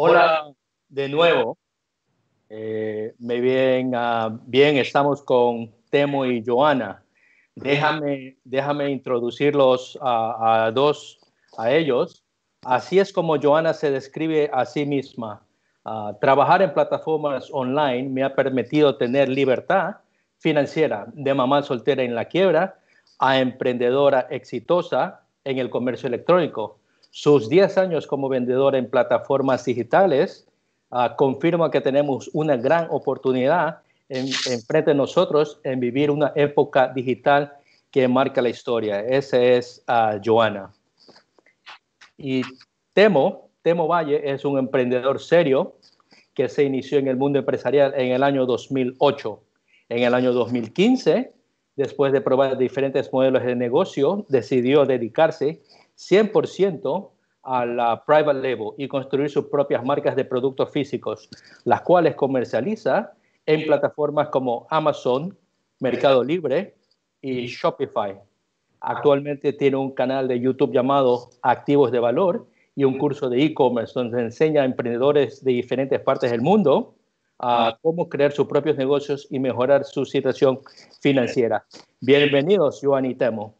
Hola de nuevo. Eh, me bien, ah, bien, estamos con Temo y Joana. Déjame, introducirlos a, dos, a ellos. Así es como Joana se describe a sí misma. Ah, trabajar en plataformas online me ha permitido tener libertad financiera de mamá soltera en la quiebra a emprendedora exitosa en el comercio electrónico sus 10 años como vendedor en plataformas digitales confirman ah, confirma que tenemos una gran oportunidad en, frente de nosotros en vivir una época digital que marca la historia. Ese es ah, Joana. Y Temo, Temo Valle es un emprendedor serio que se inició en el mundo empresarial en el año 2008. En el año 2015, después de probar diferentes modelos de negocio, decidió dedicarse 100% a la private label y construir sus propias marcas de productos físicos, las cuales comercializa en plataformas como Amazon, Mercado Libre y Shopify. Actualmente tiene un canal de YouTube llamado Activos de Valor y un curso de e-commerce donde enseña a emprendedores de diferentes partes del mundo a cómo crear sus propios negocios y mejorar su situación financiera. Bienvenidos, Joan y Temo.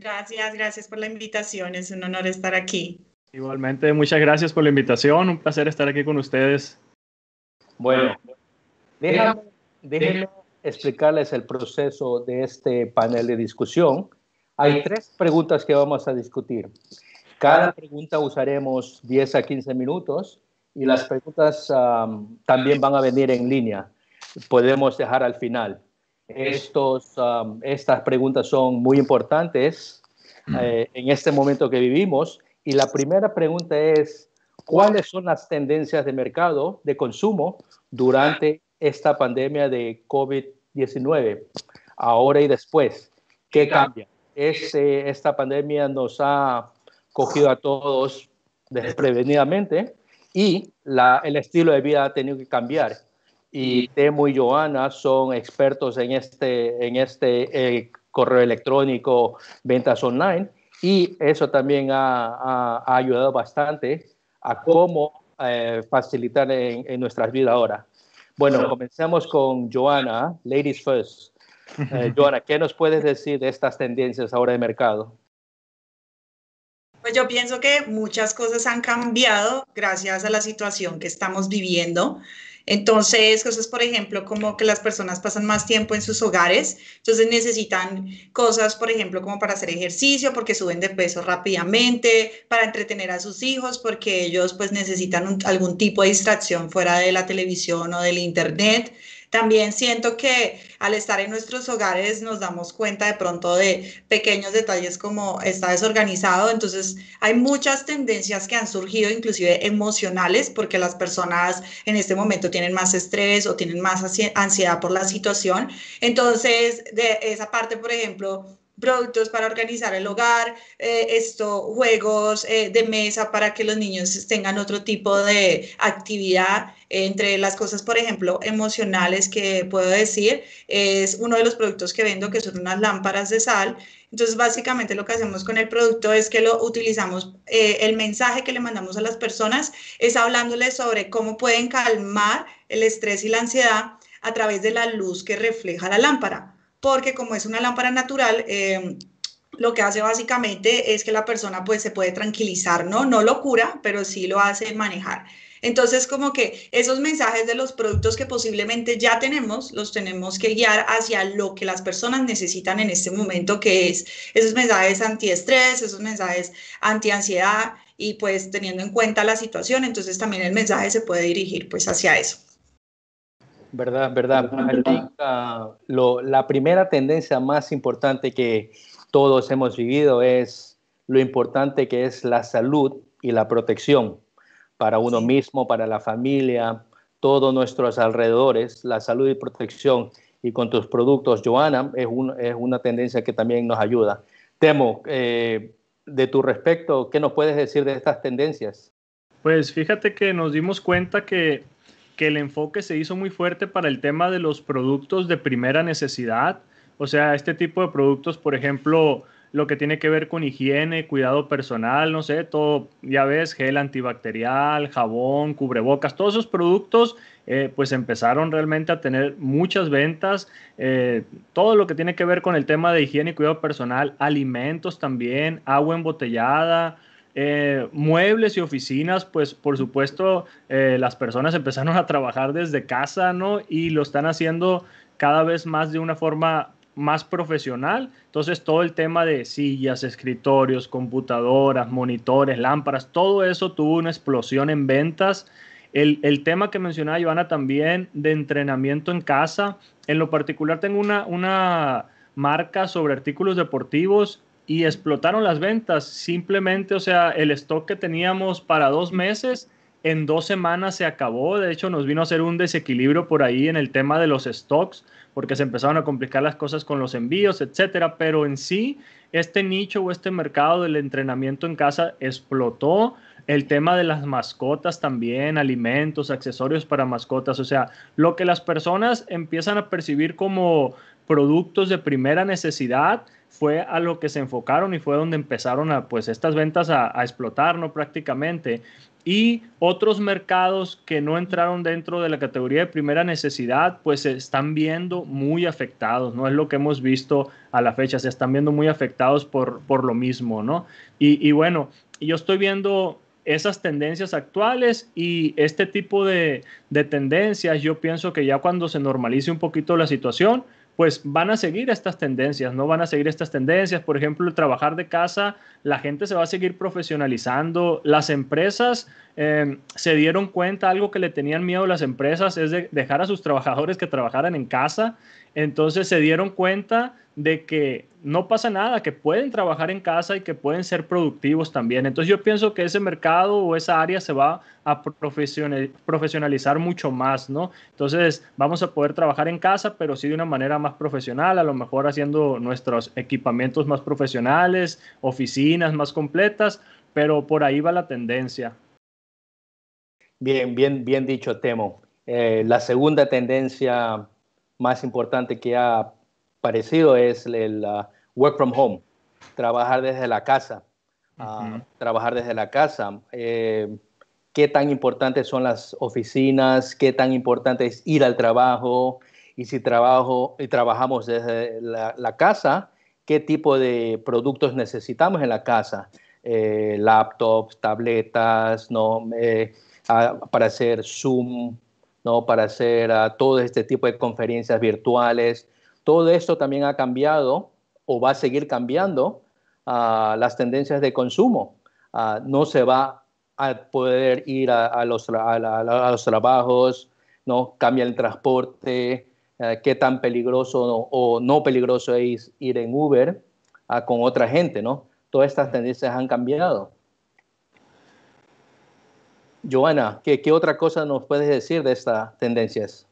Gracias, gracias por la invitación. Es un honor estar aquí. Igualmente, muchas gracias por la invitación. Un placer estar aquí con ustedes. Bueno, déjenme explicarles el proceso de este panel de discusión. Hay tres preguntas que vamos a discutir. Cada pregunta usaremos 10 a 15 minutos y las preguntas también van a venir en línea. Podemos dejar al final. Estos, um, estas preguntas son muy importantes mm. eh, en este momento que vivimos. Y la primera pregunta es, ¿cuáles son las tendencias de mercado de consumo durante esta pandemia de COVID-19, ahora y después? ¿Qué cambia? Este, esta pandemia nos ha cogido a todos desprevenidamente y la, el estilo de vida ha tenido que cambiar y Temo y Joana son expertos en este, en este eh, correo electrónico, ventas online, y eso también ha, ayudado bastante a cómo eh, facilitar en, nuestras vidas ahora. Bueno, comencemos con Joana, ¿eh? Ladies First. Eh, Joana, ¿qué nos puedes decir de estas tendencias ahora de mercado? Pues yo pienso que muchas cosas han cambiado gracias a la situación que estamos viviendo. Entonces, cosas, por ejemplo, como que las personas pasan más tiempo en sus hogares, entonces necesitan cosas, por ejemplo, como para hacer ejercicio, porque suben de peso rápidamente, para entretener a sus hijos, porque ellos pues necesitan algún tipo de distracción fuera de la televisión o del internet. También siento que al estar en nuestros hogares nos damos cuenta de pronto de pequeños detalles como está desorganizado. Entonces hay muchas tendencias que han surgido, inclusive emocionales, porque las personas en este momento tienen más estrés o tienen más ansiedad por la situación. Entonces, de esa parte, por ejemplo, productos para organizar el hogar, eh, esto, juegos eh, de mesa para que los niños tengan otro tipo de actividad. Entre las cosas, por ejemplo, emocionales que puedo decir, es uno de los productos que vendo, que son unas lámparas de sal. Entonces, básicamente lo que hacemos con el producto es que lo utilizamos, eh, el mensaje que le mandamos a las personas es hablándoles sobre cómo pueden calmar el estrés y la ansiedad a través de la luz que refleja la lámpara porque como es una lámpara natural, em, lo que hace básicamente es que la persona pues se puede tranquilizar, ¿no? No lo cura, pero sí lo hace manejar. Entonces, como que esos mensajes de los productos que posiblemente ya tenemos, los tenemos que guiar hacia lo que las personas necesitan en este momento, que es esos mensajes antiestrés, esos mensajes antiansiedad y pues teniendo en cuenta la situación, entonces también el mensaje se puede dirigir pues hacia eso. ¿verdad? ¿Verdad? la primera tendencia más importante que todos hemos vivido es lo importante que es la salud y la protección para uno mismo, para la familia, todos nuestros alrededores, la salud y protección. Y con tus productos, Joana, es, una tendencia que también nos ayuda. Temo, eh, de tu respecto, ¿qué nos puedes decir de estas tendencias? Pues fíjate que nos dimos cuenta que que el enfoque se hizo muy fuerte para el tema de los productos de primera necesidad, o sea, este tipo de productos, por ejemplo, lo que tiene que ver con higiene, cuidado personal, no sé, todo, ya ves, gel antibacterial, jabón, cubrebocas, todos esos productos, eh, pues empezaron realmente a tener muchas ventas, eh, todo lo que tiene que ver con el tema de higiene y cuidado personal, alimentos también, agua embotellada, eh, muebles y oficinas, pues por supuesto eh, las personas empezaron a trabajar desde casa, ¿no? Y lo están haciendo cada vez más de una forma más profesional. Entonces todo el tema de sillas, escritorios, computadoras, monitores, lámparas, todo eso tuvo una explosión en ventas. El, tema que mencionaba Joana también de entrenamiento en casa. En lo particular tengo una, una marca sobre artículos deportivos y explotaron las ventas. Simplemente, o sea, el stock que teníamos para dos meses, en dos semanas se acabó. De hecho, nos vino a hacer un desequilibrio por ahí en el tema de los stocks, porque se empezaron a complicar las cosas con los envíos, etcétera. Pero en sí, este nicho o este mercado del entrenamiento en casa explotó. El tema de las mascotas también, alimentos, accesorios para mascotas. O sea, lo que las personas empiezan a percibir como productos de primera necesidad fue a lo que se enfocaron y fue donde empezaron a, pues, estas ventas a, explotar, ¿no? Prácticamente. Y otros mercados que no entraron dentro de la categoría de primera necesidad, pues se están viendo muy afectados, ¿no? Es lo que hemos visto a la fecha, se están viendo muy afectados por, por lo mismo, ¿no? Y, y bueno, yo estoy viendo esas tendencias actuales y este tipo de, de, tendencias, yo pienso que ya cuando se normalice un poquito la situación, pues van a seguir estas tendencias, ¿no? Van a seguir estas tendencias, por ejemplo, el trabajar de casa, la gente se va a seguir profesionalizando, las empresas em, se dieron cuenta, algo que le tenían miedo las empresas es dejar a sus trabajadores que trabajaran en casa, entonces se dieron cuenta de que no pasa nada, que pueden trabajar en casa y que pueden ser productivos también. Entonces yo pienso que ese mercado o esa área se va a profesionalizar mucho más, ¿no? Entonces vamos a poder trabajar en casa, pero sí de una manera más profesional, a lo mejor haciendo nuestros equipamientos más profesionales, oficinas más completas, pero por ahí va la tendencia. Bien, bien, bien dicho, Temo. Eh, la segunda tendencia más importante que ha parecido es el work from home, trabajar desde la casa. Ah, trabajar desde la casa. Eh, qué tan importantes son las oficinas, qué tan importante es ir al trabajo y si trabajo y trabajamos desde la, casa, qué tipo de productos necesitamos en la casa, eh, laptops, tabletas, ¿no? Eh, para hacer Zoom, ¿no? para hacer ah, todo este tipo de conferencias virtuales, todo esto también ha cambiado o va a seguir cambiando ah, las tendencias de consumo. Ah, no se va a poder ir a, los, trabajos, ¿no? cambia el transporte, eh, qué tan peligroso o no peligroso es ir en Uber ah, con otra gente. ¿no? Todas estas tendencias han cambiado. Joana, ¿qué, ¿qué otra cosa nos puedes decir de estas tendencias?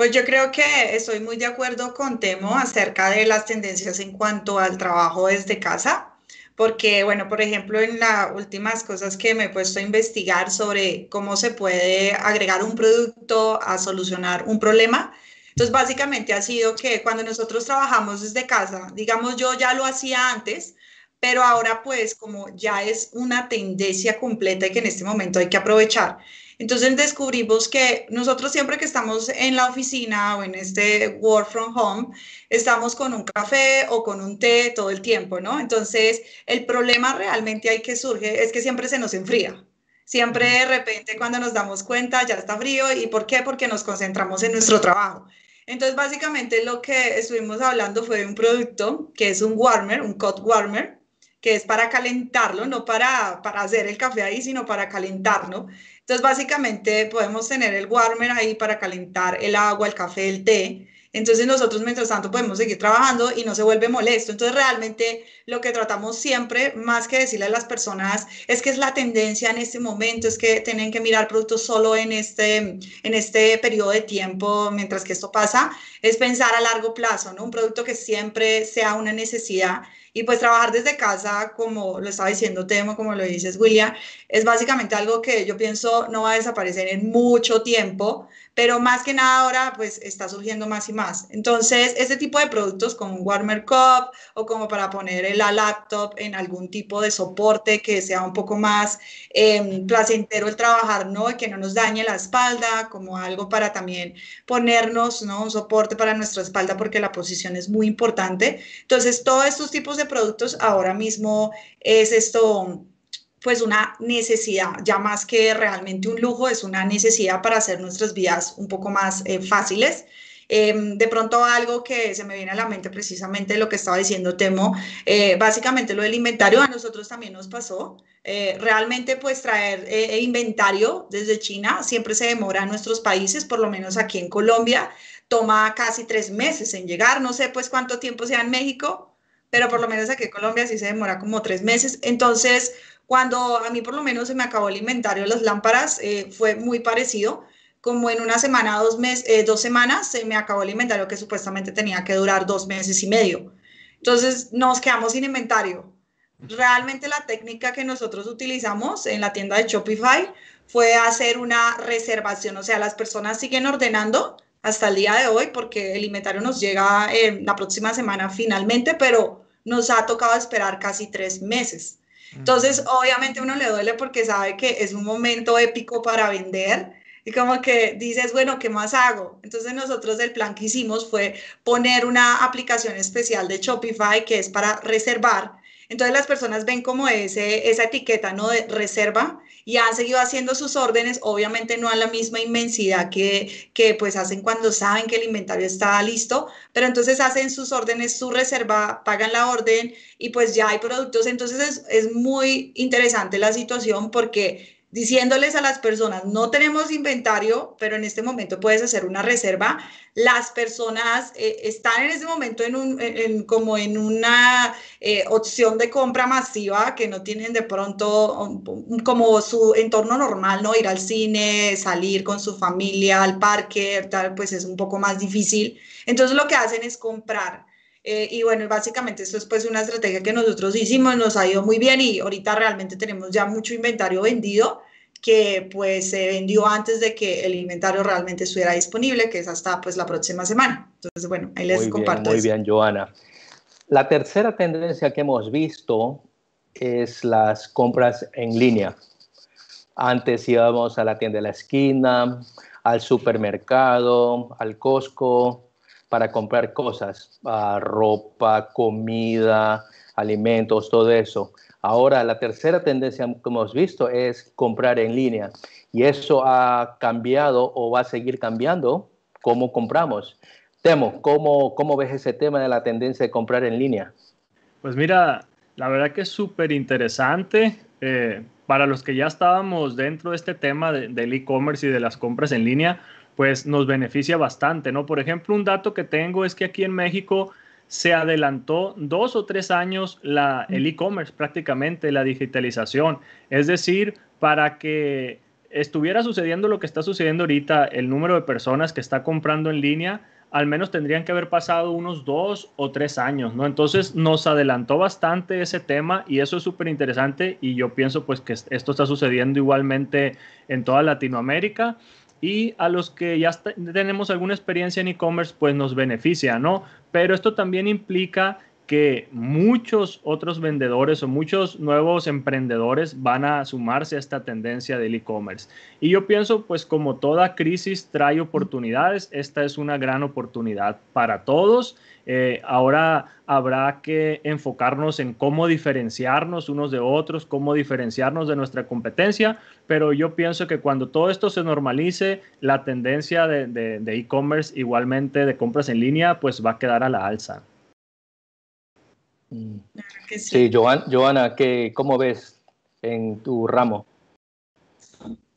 Pues yo creo que estoy muy de acuerdo con Temo acerca de las tendencias en cuanto al trabajo desde casa, porque, bueno, por ejemplo, en las últimas cosas que me he puesto a investigar sobre cómo se puede agregar un producto a solucionar un problema, entonces básicamente ha sido que cuando nosotros trabajamos desde casa, digamos yo ya lo hacía antes, pero ahora pues como ya es una tendencia completa y que en este momento hay que aprovechar. Entonces descubrimos que nosotros siempre que estamos en la oficina o en este work from home, estamos con un café o con un té todo el tiempo, ¿no? Entonces el problema realmente ahí que surge es que siempre se nos enfría, siempre de repente cuando nos damos cuenta ya está frío. ¿Y por qué? Porque nos concentramos en nuestro trabajo. Entonces, básicamente lo que estuvimos hablando fue de un producto que es un warmer, un cut warmer, que es para calentarlo, no para, para hacer el café ahí, sino para calentarlo. Entonces, básicamente podemos tener el warmer ahí para calentar el agua, el café, el té. Entonces nosotros mientras tanto podemos seguir trabajando y no se vuelve molesto. Entonces realmente lo que tratamos siempre, más que decirle a las personas, es que es la tendencia en este momento, es que tienen que mirar productos solo en este, en este periodo de tiempo mientras que esto pasa, es pensar a largo plazo, ¿no? Un producto que siempre sea una necesidad y pues trabajar desde casa, como lo estaba diciendo Temo, como lo dices William, es básicamente algo que yo pienso no va a desaparecer en mucho tiempo, pero más que nada ahora pues está surgiendo más y más. Entonces, este tipo de productos como un warmer cup o como para poner la laptop en algún tipo de soporte que sea un poco más em, placentero el trabajar, ¿no? Y que no nos dañe la espalda, como algo para también ponernos, ¿no? Un soporte para nuestra espalda porque la posición es muy importante. Entonces, todos estos tipos de productos ahora mismo es esto, pues una necesidad, ya más que realmente un lujo, es una necesidad para hacer nuestras vidas un poco más eh, fáciles. Em, de pronto algo que se me viene a la mente precisamente lo que estaba diciendo Temo, eh, básicamente lo del inventario a nosotros también nos pasó. Eh, realmente pues traer e inventario desde China siempre se demora en nuestros países, por lo menos aquí en Colombia, toma casi tres meses en llegar, no sé pues cuánto tiempo sea en México, pero por lo menos aquí en Colombia sí se demora como tres meses. Entonces, cuando a mí por lo menos se me acabó el inventario de las lámparas, eh, fue muy parecido. Como en una semana, dos, meses, eh, dos semanas, se me acabó el inventario que supuestamente tenía que durar dos meses y medio. Entonces, nos quedamos sin inventario. Realmente la técnica que nosotros utilizamos en la tienda de Shopify fue hacer una reservación, o sea, las personas siguen ordenando, hasta el día de hoy, porque el inventario nos llega eh, la próxima semana finalmente, pero nos ha tocado esperar casi tres meses. Entonces, obviamente uno le duele porque sabe que es un momento épico para vender y como que dices, bueno, ¿qué más hago? Entonces nosotros el plan que hicimos fue poner una aplicación especial de Shopify que es para reservar entonces las personas ven como ese, esa etiqueta ¿no? de reserva y han seguido haciendo sus órdenes, obviamente no a la misma inmensidad que, que pues hacen cuando saben que el inventario está listo, pero entonces hacen sus órdenes, su reserva, pagan la orden y pues ya hay productos. Entonces es, es muy interesante la situación porque diciéndoles a las personas, no tenemos inventario, pero en este momento puedes hacer una reserva. Las personas eh, están en este momento en un, como en una eh, opción de compra masiva que no tienen de pronto um, um, como su entorno normal, ¿no? Ir al cine, salir con su familia, al parque, tal, pues es un poco más difícil. Entonces lo que hacen es comprar eh, y bueno, básicamente eso es pues una estrategia que nosotros hicimos, nos ha ido muy bien y ahorita realmente tenemos ya mucho inventario vendido que pues se vendió antes de que el inventario realmente estuviera disponible, que es hasta pues la próxima semana. Entonces, bueno, ahí les muy Bien, muy bien, Joana. La tercera tendencia que hemos visto es las compras en línea. Antes íbamos a la tienda de la esquina, al supermercado, al Costco, para comprar cosas, ah, ropa, comida, alimentos, todo eso. Ahora, la tercera tendencia que hemos visto es comprar en línea y eso ha cambiado o va a seguir cambiando cómo compramos. Temo, ¿cómo, cómo ves ese tema de la tendencia de comprar en línea? Pues mira, la verdad que es súper interesante. Eh, para los que ya estábamos dentro de este tema de, del e-commerce y de las compras en línea, pues nos beneficia bastante, ¿no? Por ejemplo, un dato que tengo es que aquí en México se adelantó dos o tres años la, el e-commerce prácticamente, la digitalización. Es decir, para que estuviera sucediendo lo que está sucediendo ahorita, el número de personas que está comprando en línea, al menos tendrían que haber pasado unos dos o tres años, ¿no? Entonces nos adelantó bastante ese tema y eso es súper interesante y yo pienso pues que esto está sucediendo igualmente en toda Latinoamérica y a los que ya tenemos alguna experiencia en e-commerce, pues nos beneficia, ¿no? Pero esto también implica que muchos otros vendedores o muchos nuevos emprendedores van a sumarse a esta tendencia del e-commerce. Y yo pienso, pues como toda crisis trae oportunidades, esta es una gran oportunidad para todos. Eh, ahora habrá que enfocarnos en cómo diferenciarnos unos de otros, cómo diferenciarnos de nuestra competencia, pero yo pienso que cuando todo esto se normalice, la tendencia de e-commerce, igualmente de compras en línea, pues va a quedar a la alza. Mm. sí. Joana, ¿qué, ¿cómo ves en tu ramo?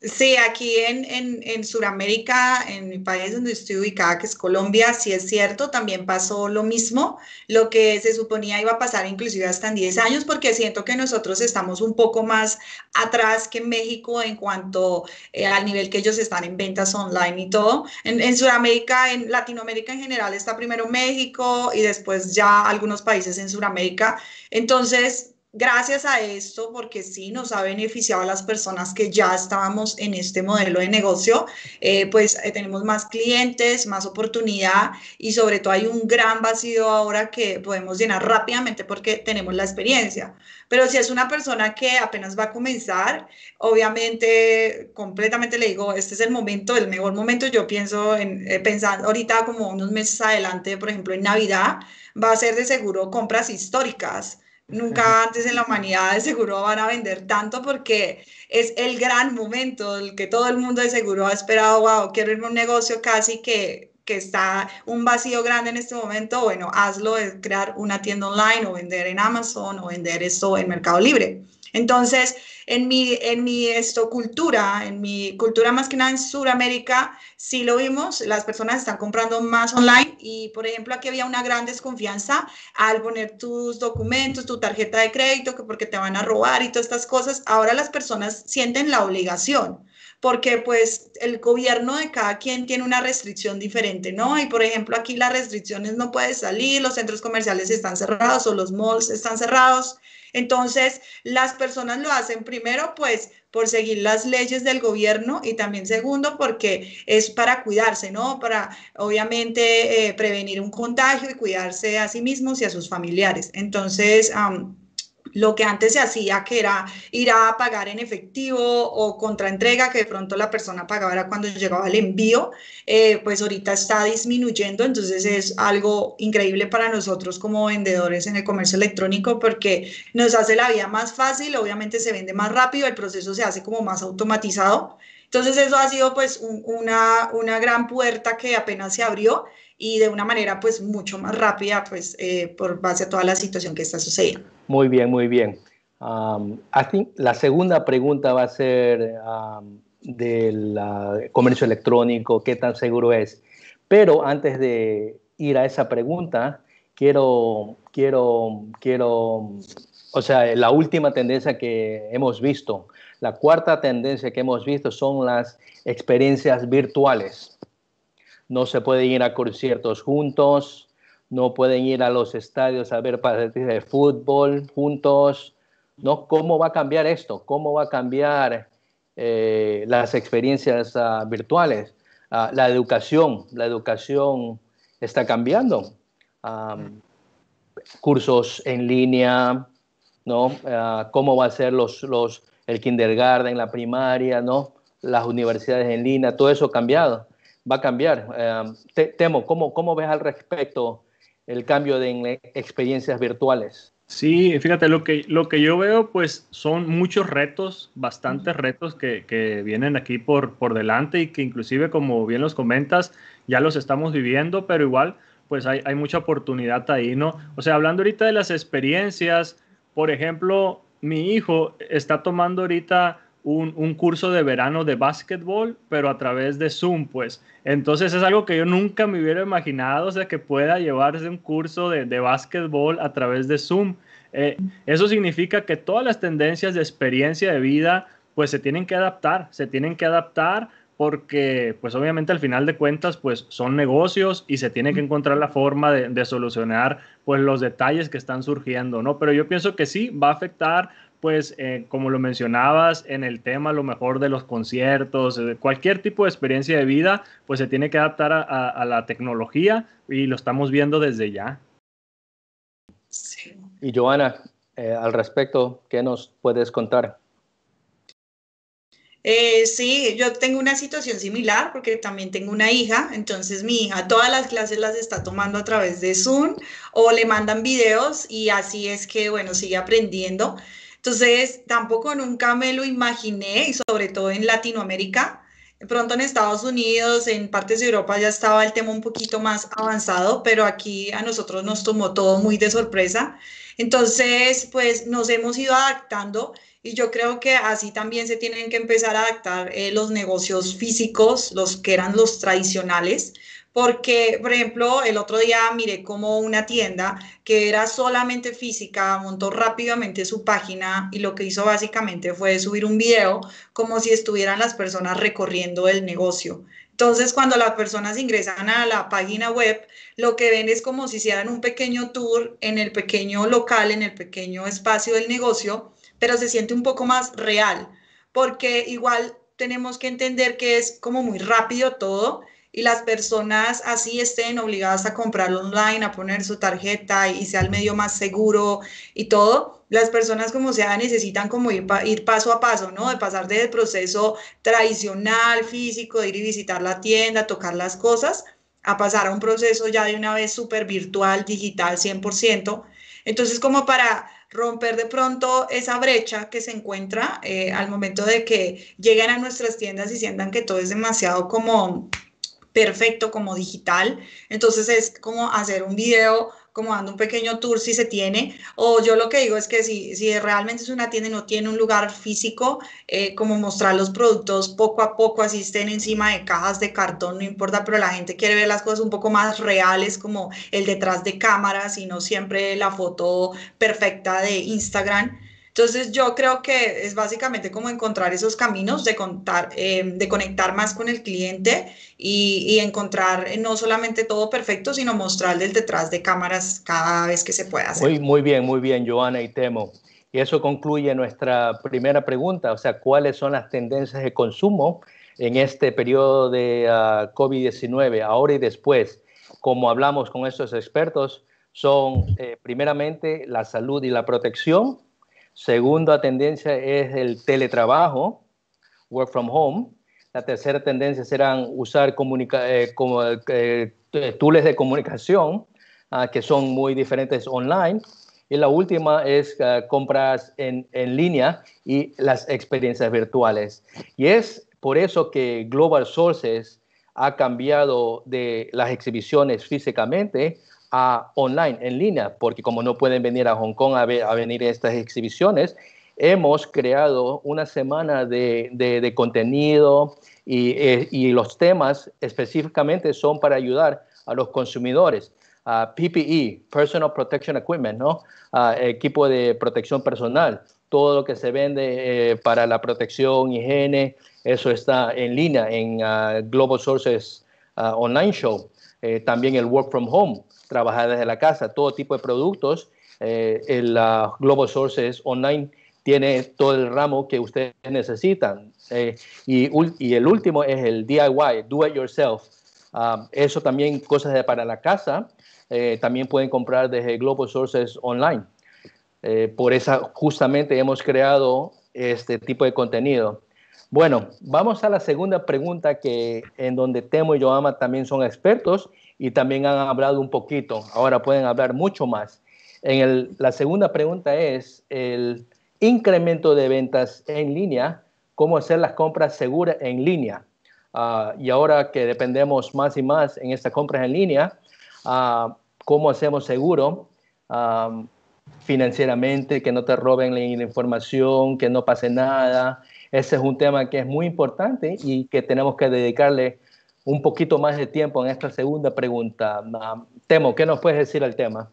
Sí, aquí en, en, en Sudamérica, en mi país donde estoy ubicada, que es Colombia, sí es cierto, también pasó lo mismo, lo que se suponía iba a pasar inclusive hasta en 10 años, porque siento que nosotros estamos un poco más atrás que México en cuanto eh, al nivel que ellos están en ventas online y todo. En, en Sudamérica, en Latinoamérica en general, está primero México y después ya algunos países en Sudamérica. Entonces, gracias a esto, porque sí nos ha beneficiado a las personas que ya estábamos en este modelo de negocio, eh, pues eh, tenemos más clientes, más oportunidad y sobre todo hay un gran vacío ahora que podemos llenar rápidamente porque tenemos la experiencia. Pero si es una persona que apenas va a comenzar, obviamente completamente le digo, este es el momento, el mejor momento, yo pienso en eh, ahorita como unos meses adelante, por ejemplo en Navidad, va a ser de seguro compras históricas Nunca antes en la humanidad de seguro van a vender tanto porque es el gran momento, el que todo el mundo de seguro ha esperado, wow, quiero irme a un negocio casi que, que está un vacío grande en este momento, bueno, hazlo, es crear una tienda online o vender en Amazon o vender esto en Mercado Libre. Entonces, en mi, en mi esto, cultura, en mi cultura más que nada en Sudamérica, sí lo vimos, las personas están comprando más online y, por ejemplo, aquí había una gran desconfianza al poner tus documentos, tu tarjeta de crédito, que porque te van a robar y todas estas cosas. Ahora las personas sienten la obligación porque pues el gobierno de cada quien tiene una restricción diferente, ¿no? Y por ejemplo, aquí las restricciones no puedes salir, los centros comerciales están cerrados o los malls están cerrados. Entonces, las personas lo hacen primero, pues, por seguir las leyes del gobierno y también segundo, porque es para cuidarse, ¿no? Para, obviamente, eh, prevenir un contagio y cuidarse a sí mismos y a sus familiares. Entonces, lo que antes se hacía, que era ir a pagar en efectivo o contra entrega, que de pronto la persona pagaba era cuando llegaba el envío, eh, pues ahorita está disminuyendo, entonces es algo increíble para nosotros como vendedores en el comercio electrónico porque nos hace la vida más fácil, obviamente se vende más rápido, el proceso se hace como más automatizado. Entonces eso ha sido pues una, una gran puerta que apenas se abrió y de una manera pues mucho más rápida pues eh, por base a toda la situación que está sucediendo. Muy bien, muy bien. la segunda pregunta va a ser del ah, comercio electrónico, qué tan seguro es. Pero antes de ir a esa pregunta, quiero, quiero, quiero, o sea, la última tendencia que hemos visto la cuarta tendencia que hemos visto son las experiencias virtuales. No se pueden ir a conciertos juntos, no pueden ir a los estadios a ver partidos de fútbol juntos. ¿Cómo va a cambiar esto? ¿Cómo va a cambiar eh, las experiencias ah, virtuales? Ah, la educación, la educación está cambiando. cursos en línea, ¿no? Ah, ¿Cómo va a ser los, el kindergarten, la primaria, ¿no? Las universidades en línea, todo eso ha cambiado, va a cambiar. Eh, te, temo, ¿cómo, ¿cómo ves al respecto el cambio de e, experiencias virtuales? Sí, fíjate, lo que, lo que yo veo, pues son muchos retos, bastantes retos que, que, vienen aquí por, por delante y que inclusive, como bien los comentas, ya los estamos viviendo, pero igual, pues hay, hay mucha oportunidad ahí, ¿no? O sea, hablando ahorita de las experiencias, por ejemplo, mi hijo está tomando ahorita un, curso de verano de básquetbol, pero a través de Zoom, pues. Entonces es algo que yo nunca me hubiera imaginado, o sea, que pueda llevarse un curso de, de básquetbol a través de Zoom. Eh, eso significa que todas las tendencias de experiencia de vida, pues se tienen que adaptar, se tienen que adaptar porque pues obviamente al final de cuentas pues son negocios y se tiene que encontrar la forma de, solucionar pues los detalles que están surgiendo, ¿no? Pero yo pienso que sí va a afectar pues eh, como lo mencionabas en el tema a lo mejor de los conciertos, cualquier tipo de experiencia de vida pues se tiene que adaptar a, la tecnología y lo estamos viendo desde ya. Y Joana, eh, al respecto, ¿qué nos puedes contar? Eh, sí, yo tengo una situación similar porque también tengo una hija, entonces mi hija todas las clases las está tomando a través de Zoom o le mandan videos y así es que, bueno, sigue aprendiendo. Entonces, tampoco nunca me lo imaginé y sobre todo en Latinoamérica. Pronto en Estados Unidos, en partes de Europa ya estaba el tema un poquito más avanzado, pero aquí a nosotros nos tomó todo muy de sorpresa. Entonces, pues nos hemos ido adaptando y yo creo que así también se tienen que empezar a adaptar eh, los negocios físicos, los que eran los tradicionales, porque, por ejemplo, el otro día miré como una tienda que era solamente física, montó rápidamente su página y lo que hizo básicamente fue subir un video como si estuvieran las personas recorriendo el negocio. Entonces, cuando las personas ingresan a la página web, lo que ven es como si hicieran un pequeño tour en el pequeño local, en el pequeño espacio del negocio pero se siente un poco más real, porque igual tenemos que entender que es como muy rápido todo y las personas así estén obligadas a comprar online, a poner su tarjeta y sea el medio más seguro y todo, las personas como sea necesitan como ir, ir paso a paso, ¿no? De pasar del proceso tradicional, físico, de ir y visitar la tienda, tocar las cosas, a pasar a un proceso ya de una vez súper virtual, digital, 100%. Entonces, como para romper de pronto esa brecha que se encuentra eh, al momento de que lleguen a nuestras tiendas y sientan que todo es demasiado como perfecto, como digital. Entonces es como hacer un video como dando un pequeño tour si se tiene, o yo lo que digo es que si, si realmente es una tienda y no tiene un lugar físico, eh, como mostrar los productos poco a poco, así estén encima de cajas de cartón, no importa, pero la gente quiere ver las cosas un poco más reales, como el detrás de cámaras y no siempre la foto perfecta de Instagram. Entonces yo creo que es básicamente como encontrar esos caminos de, contar, em, de conectar más con el cliente y, encontrar eh, no solamente todo perfecto, sino mostrarle el detrás de cámaras cada vez que se pueda hacer. Muy, bien, muy bien, Joana y Temo. Y eso concluye nuestra primera pregunta, o sea, ¿cuáles son las tendencias de consumo en este periodo de ah, COVID-19, ahora y después? Como hablamos con estos expertos, son eh, primeramente la salud y la protección, Segunda tendencia es el teletrabajo, work from home. La tercera tendencia serán usar eh, eh, eh, tools de comunicación ah, que son muy diferentes online. Y la última es ah, compras en, en, línea y las experiencias virtuales. Y es por eso que Global Sources ha cambiado de las exhibiciones físicamente a online, en línea, porque como no pueden venir a Hong Kong a, venir a estas exhibiciones, hemos creado una semana de, de, contenido y, eh, y, los temas específicamente son para ayudar a los consumidores. PPE, Personal Protection Equipment, ¿no? equipo de protección personal, todo lo que se vende eh, para la protección, higiene, eso está en línea en ah, Global Sources ah, Online Show. Eh, también el Work From Home, trabajar desde la casa, todo tipo de productos. Eh, el Global Sources Online tiene todo el ramo que ustedes necesitan. Eh, y, el último es el DIY, Do It Yourself. Ah, eso también, cosas para la casa, eh, también pueden comprar desde Global Sources Online. por eso justamente hemos creado este tipo de contenido. Bueno, vamos a la segunda pregunta que en donde Temo y Joama también son expertos y también han hablado un poquito, ahora pueden hablar mucho más. En la segunda pregunta es el incremento de ventas en línea, cómo hacer las compras seguras en línea. Ah, y ahora que dependemos más y más en estas compras en línea, ah, cómo hacemos seguro ah, financieramente, que no te roben la información, que no pase nada. Ese es un tema que es muy importante y que tenemos que dedicarle un poquito más de tiempo en esta segunda pregunta. Temo, ¿qué nos puedes decir al tema?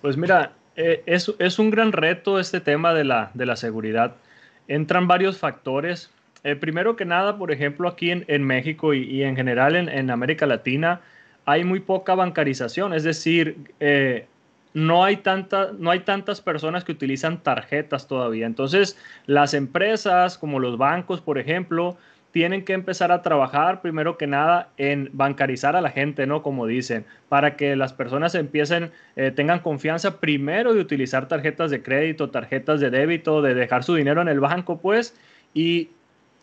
Pues mira, eh, es, un gran reto este tema de la, de la seguridad. Entran varios factores. Eh, primero que nada, por ejemplo, aquí en, México y, en general en, América Latina hay muy poca bancarización, es decir, eh, no, hay no hay tantas personas que utilizan tarjetas todavía. Entonces, las empresas como los bancos, por ejemplo, tienen que empezar a trabajar primero que nada en bancarizar a la gente, ¿no? Como dicen, para que las personas empiecen, eh, tengan confianza primero de utilizar tarjetas de crédito, tarjetas de débito, de dejar su dinero en el banco, pues, y,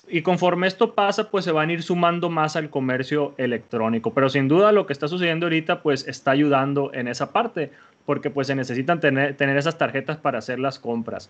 y conforme esto pasa, pues se van a ir sumando más al comercio electrónico. Pero sin duda lo que está sucediendo ahorita, pues está ayudando en esa parte porque pues se necesitan tener, esas tarjetas para hacer las compras.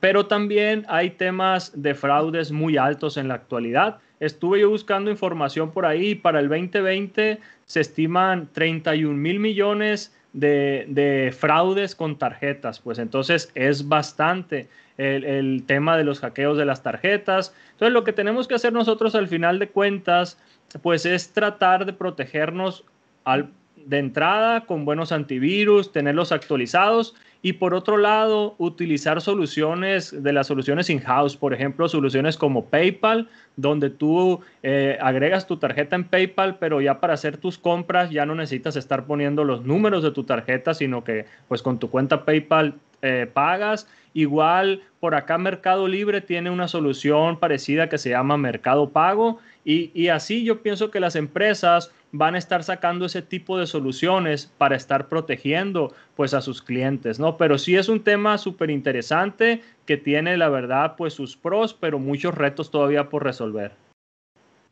Pero también hay temas de fraudes muy altos en la actualidad. Estuve yo buscando información por ahí y para el 2020 se estiman 31 mil millones de, fraudes con tarjetas, pues entonces es bastante el, el, tema de los hackeos de las tarjetas. Entonces lo que tenemos que hacer nosotros al final de cuentas, pues es tratar de protegernos al, de entrada con buenos antivirus, tenerlos actualizados y por otro lado utilizar soluciones de las soluciones in-house, por ejemplo soluciones como PayPal, donde tú eh, agregas tu tarjeta en PayPal, pero ya para hacer tus compras ya no necesitas estar poniendo los números de tu tarjeta, sino que pues con tu cuenta PayPal eh, pagas. Igual por acá Mercado Libre tiene una solución parecida que se llama Mercado Pago y, y así yo pienso que las empresas van a estar sacando ese tipo de soluciones para estar protegiendo pues a sus clientes, ¿no? Pero sí es un tema súper interesante que tiene la verdad pues sus pros, pero muchos retos todavía por resolver.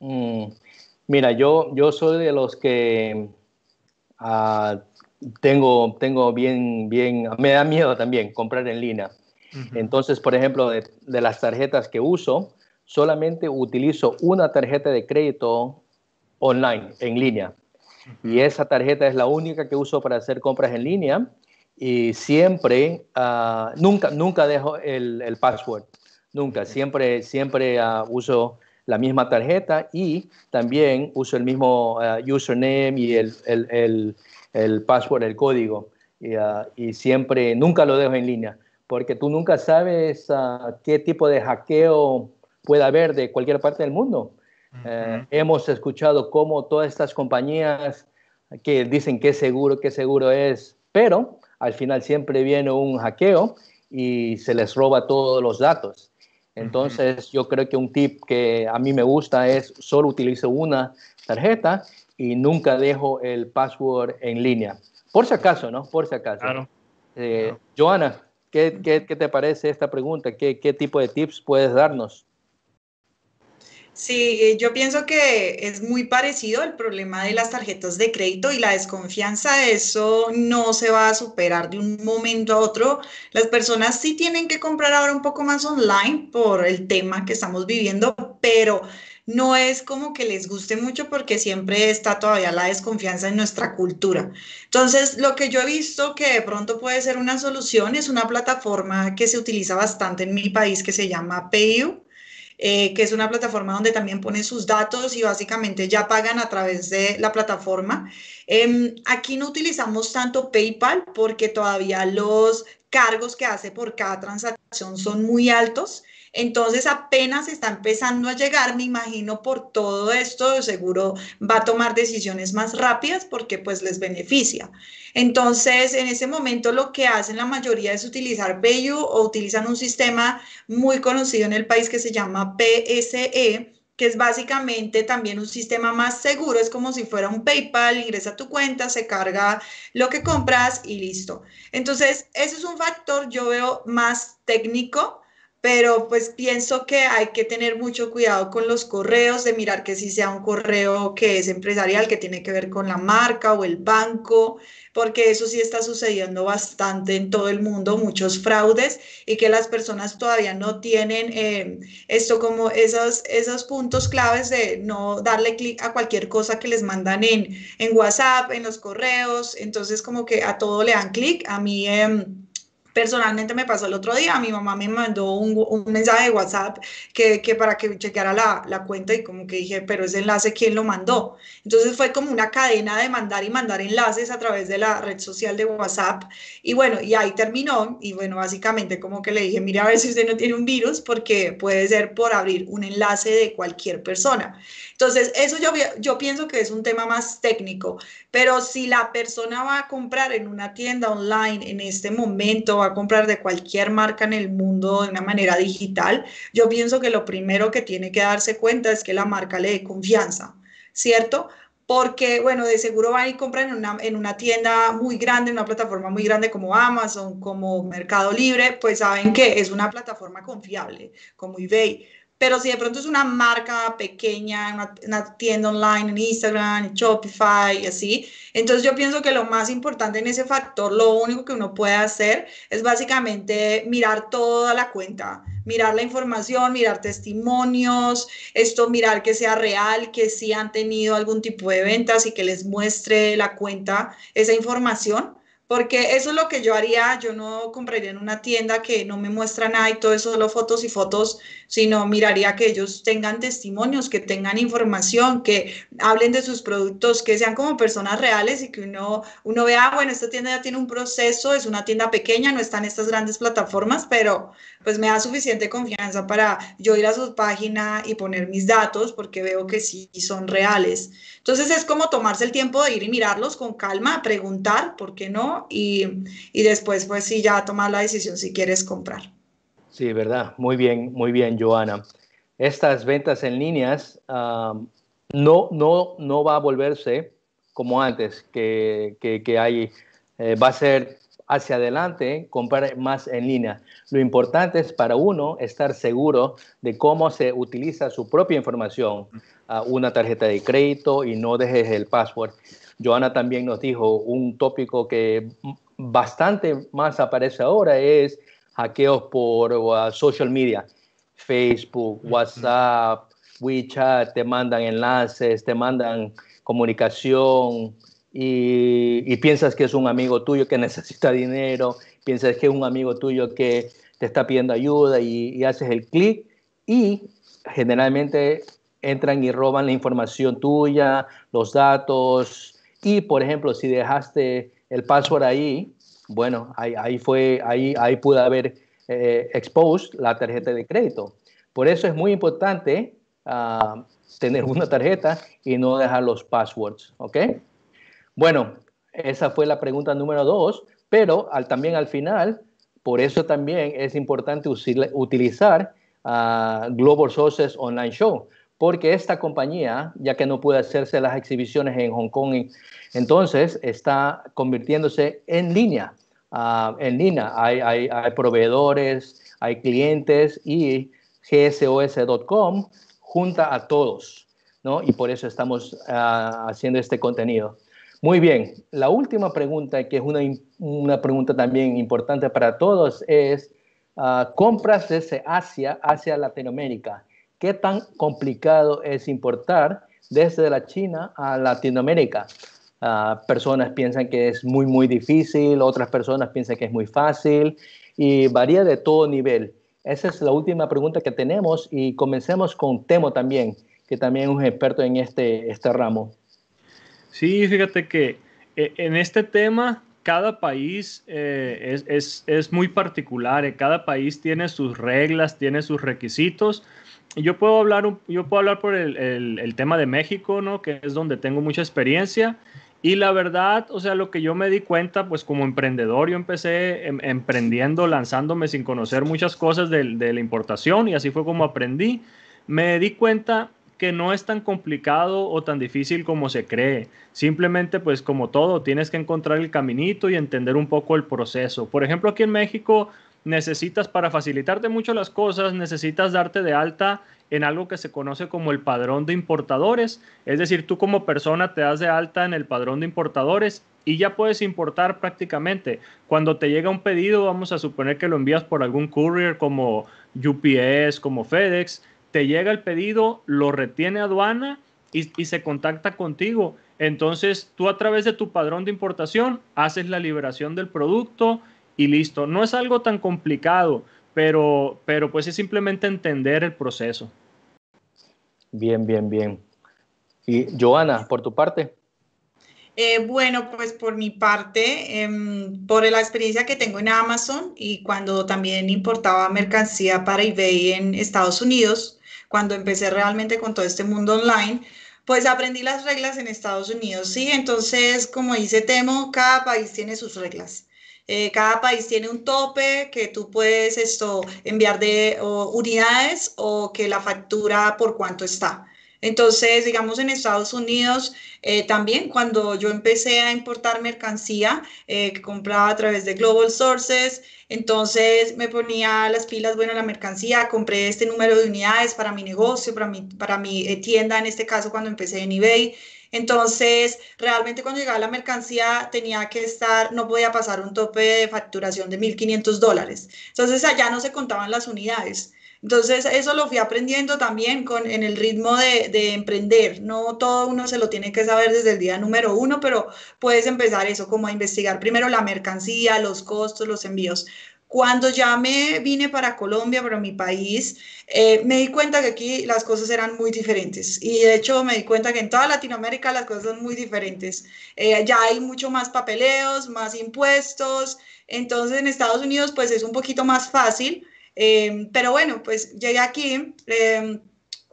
Mm, mira, yo, yo soy de los que ah, tengo, tengo bien, bien, me da miedo también comprar en línea. Entonces, por ejemplo, de las tarjetas que uso, solamente utilizo una tarjeta de crédito online, en línea. Y esa tarjeta es la única que uso para hacer compras en línea y siempre, ah, nunca, nunca dejo el, el password, nunca, siempre, siempre ah, uso la misma tarjeta y también uso el mismo ah, username y el, el, el, el, password, el código. Y, y, siempre, nunca lo dejo en línea, porque tú nunca sabes qué tipo de hackeo puede haber de cualquier parte del mundo. Eh, hemos escuchado cómo todas estas compañías que dicen que seguro, que seguro es, pero al final siempre viene un hackeo y se les roba todos los datos. Entonces, yo creo que un tip que a mí me gusta es solo utilizo una tarjeta y nunca dejo el password en línea. Por si acaso, ¿no? Por si acaso. Claro. Eh, Joana, ¿qué, te parece esta pregunta? ¿Qué tipo de tips puedes darnos? Sí, eh, yo pienso que es muy parecido el problema de las tarjetas de crédito y la desconfianza, eso no se va a superar de un momento a otro. Las personas sí tienen que comprar ahora un poco más online por el tema que estamos viviendo, pero no es como que les guste mucho porque siempre está todavía la desconfianza en nuestra cultura. Entonces, lo que yo he visto que de pronto puede ser una solución es una plataforma que se utiliza bastante en mi país que se llama PayU eh, que es una plataforma donde también ponen sus datos y básicamente ya pagan a través de la plataforma. Em, aquí no utilizamos tanto PayPal porque todavía los cargos que hace por cada transacción son muy altos. Entonces apenas está empezando a llegar, me imagino por todo esto, seguro va a tomar decisiones más rápidas porque pues les beneficia. Entonces en ese momento lo que hacen la mayoría es utilizar Bello o utilizan un sistema muy conocido en el país que se llama PSE que es básicamente también un sistema más seguro, es como si fuera un PayPal, ingresa a tu cuenta, se carga lo que compras y listo. Entonces, ese es un factor, yo veo más técnico, pero pues pienso que hay que tener mucho cuidado con los correos, de mirar que si sea un correo que es empresarial, que tiene que ver con la marca o el banco, porque eso sí está sucediendo bastante en todo el mundo, muchos fraudes y que las personas todavía no tienen eh, esto como esos, esos puntos claves de no darle clic a cualquier cosa que les mandan en, WhatsApp, en los correos, entonces como que a todo le dan clic, a mí... Em, personalmente me pasó el otro día, mi mamá me mandó un, mensaje de WhatsApp que, que para que chequeara la, la, cuenta y como que dije, pero ese enlace, ¿quién lo mandó? Entonces fue como una cadena de mandar y mandar enlaces a través de la red social de WhatsApp y bueno, y ahí terminó y bueno, básicamente como que le dije, mire a ver si usted no tiene un virus porque puede ser por abrir un enlace de cualquier persona. Entonces, eso yo, yo pienso que es un tema más técnico, pero si la persona va a comprar en una tienda online en este momento, va a comprar de cualquier marca en el mundo de una manera digital, yo pienso que lo primero que tiene que darse cuenta es que la marca le dé confianza, ¿cierto? porque, bueno, de seguro van y compran en una, en una tienda muy grande, en una plataforma muy grande como Amazon, como Mercado Libre, pues saben que es una plataforma confiable, como eBay. Pero si de pronto es una marca pequeña, una, tienda online, en Instagram, Shopify y así, entonces yo pienso que lo más importante en ese factor, lo único que uno puede hacer es básicamente mirar toda la cuenta, mirar la información, mirar testimonios, esto mirar que sea real, que sí han tenido algún tipo de ventas y que les muestre la cuenta esa información porque eso es lo que yo haría, yo no compraría en una tienda que no me muestra nada y todo eso, solo fotos y fotos, sino miraría que ellos tengan testimonios, que tengan información, que hablen de sus productos, que sean como personas reales y que uno, uno vea, ah, bueno, esta tienda ya tiene un proceso, es una tienda pequeña, no están estas grandes plataformas, pero, pues me da suficiente confianza para yo ir a su página y poner mis datos porque veo que sí son reales. Entonces es como tomarse el tiempo de ir y mirarlos con calma, preguntar, ¿por qué no? Y, después pues sí ya tomar la decisión si quieres comprar. Sí, verdad. Muy bien, muy bien, Joana. Estas ventas en líneas no, no, no va a volverse como antes, que, que, hay, eh, va a ser hacia adelante, comprar más en línea. Lo importante es para uno estar seguro de cómo se utiliza su propia información, una tarjeta de crédito y no dejes el password. Joana también nos dijo un tópico que bastante más aparece ahora es hackeos por social media, Facebook, WhatsApp, WeChat, te mandan enlaces, te mandan comunicación, y, piensas que es un amigo tuyo que necesita dinero, piensas que es un amigo tuyo que te está pidiendo ayuda y, haces el clic y generalmente entran y roban la información tuya, los datos y por ejemplo si dejaste el password ahí, bueno, ahí, fue, ahí, ahí pudo haber eh, exposed la tarjeta de crédito. Por eso es muy importante ah, tener una tarjeta y no dejar los passwords, ¿ok? Bueno, esa fue la pregunta número dos, pero también al final, por eso también es importante utilizar Global Sources Online Show, porque esta compañía, ya que no puede hacerse las exhibiciones en Hong Kong, entonces está convirtiéndose en línea. Ah, en línea hay, proveedores, hay clientes y gsos.com junta a todos, ¿no? Y por eso estamos ah, haciendo este contenido. Muy bien, la última pregunta, que es una, una pregunta también importante para todos, es ah, compras desde Asia hacia Latinoamérica. ¿Qué tan complicado es importar desde la China a Latinoamérica? Ah, personas piensan que es muy, muy difícil, otras personas piensan que es muy fácil y varía de todo nivel. Esa es la última pregunta que tenemos y comencemos con Temo también, que también es un experto en este, este ramo. Sí, fíjate que eh, en este tema cada país eh, es, muy particular, eh, cada país tiene sus reglas, tiene sus requisitos. Yo puedo hablar, yo puedo hablar por el, tema de México, ¿no? que es donde tengo mucha experiencia. Y la verdad, o sea, lo que yo me di cuenta, pues como emprendedor, yo empecé em, emprendiendo, lanzándome sin conocer muchas cosas de la importación y así fue como aprendí. Me di cuenta que no es tan complicado o tan difícil como se cree. Simplemente, pues como todo, tienes que encontrar el caminito y entender un poco el proceso. Por ejemplo, aquí en México necesitas, para facilitarte mucho las cosas, necesitas darte de alta en algo que se conoce como el padrón de importadores. Es decir, tú como persona te das de alta en el padrón de importadores y ya puedes importar prácticamente. Cuando te llega un pedido, vamos a suponer que lo envías por algún courier como UPS, como FedEx, llega el pedido, lo retiene aduana y, se contacta contigo. Entonces tú a través de tu padrón de importación haces la liberación del producto y listo. No es algo tan complicado, pero, pero pues es simplemente entender el proceso. Bien, bien, bien. Y Joana, por tu parte. Eh, bueno, pues por mi parte, em, por la experiencia que tengo en Amazon y cuando también importaba mercancía para eBay en Estados Unidos, cuando empecé realmente con todo este mundo online, pues aprendí las reglas en Estados Unidos, ¿sí? Entonces, como dice Temo, cada país tiene sus reglas. Eh, cada país tiene un tope que tú puedes esto enviar de unidades o que la factura por cuánto está. Entonces, digamos, en Estados Unidos eh, también cuando yo empecé a importar mercancía eh, que compraba a través de Global Sources, entonces me ponía las pilas, bueno, la mercancía, compré este número de unidades para mi negocio, para mi, para mi eh, tienda, en este caso cuando empecé en eBay. Entonces, realmente cuando llegaba la mercancía tenía que estar, no podía pasar un tope de facturación de 1.500 dólares. Entonces, allá no se contaban las unidades. Entonces, eso lo fui aprendiendo también con, en el ritmo de, emprender. No todo uno se lo tiene que saber desde el día número uno, pero puedes empezar eso, como a investigar primero la mercancía, los costos, los envíos. Cuando ya me vine para Colombia, para mi país, eh, me di cuenta que aquí las cosas eran muy diferentes. Y de hecho me di cuenta que en toda Latinoamérica las cosas son muy diferentes. Eh, ya hay mucho más papeleos, más impuestos. Entonces en Estados Unidos pues es un poquito más fácil, Em, pero bueno, pues llegué aquí. Em,